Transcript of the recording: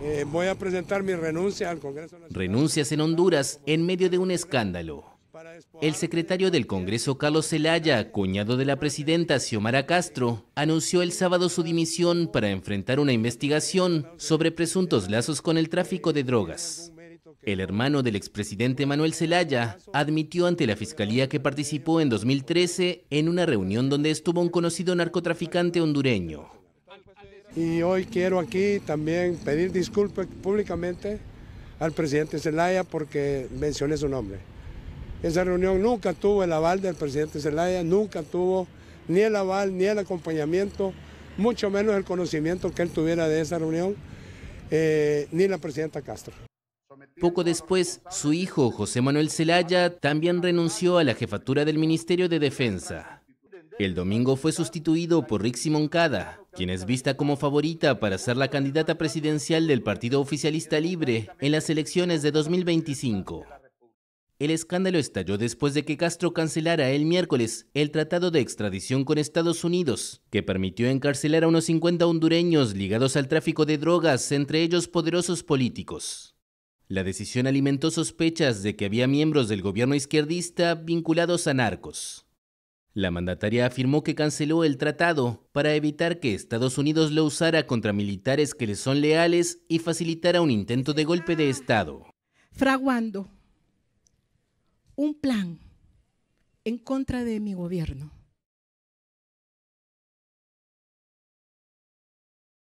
Eh, voy a presentar mi renuncia al Congreso Renuncias en Honduras en medio de un escándalo. El secretario del Congreso, Carlos Zelaya, cuñado de la presidenta Xiomara Castro, anunció el sábado su dimisión para enfrentar una investigación sobre presuntos lazos con el tráfico de drogas. El hermano del expresidente Manuel Zelaya admitió ante la fiscalía que participó en 2013 en una reunión donde estuvo un conocido narcotraficante hondureño. Y hoy quiero aquí también pedir disculpas públicamente al presidente Zelaya porque mencioné su nombre. Esa reunión nunca tuvo el aval del presidente Zelaya, nunca tuvo ni el aval, ni el acompañamiento, mucho menos el conocimiento que él tuviera de esa reunión, eh, ni la presidenta Castro. Poco después, su hijo José Manuel Zelaya también renunció a la jefatura del Ministerio de Defensa. El domingo fue sustituido por Rixi Moncada, quien es vista como favorita para ser la candidata presidencial del Partido Oficialista Libre en las elecciones de 2025. El escándalo estalló después de que Castro cancelara el miércoles el tratado de extradición con Estados Unidos, que permitió encarcelar a unos 50 hondureños ligados al tráfico de drogas, entre ellos poderosos políticos. La decisión alimentó sospechas de que había miembros del gobierno izquierdista vinculados a narcos. La mandataria afirmó que canceló el tratado para evitar que Estados Unidos lo usara contra militares que le son leales y facilitara un intento de golpe de Estado. Fraguando un plan en contra de mi gobierno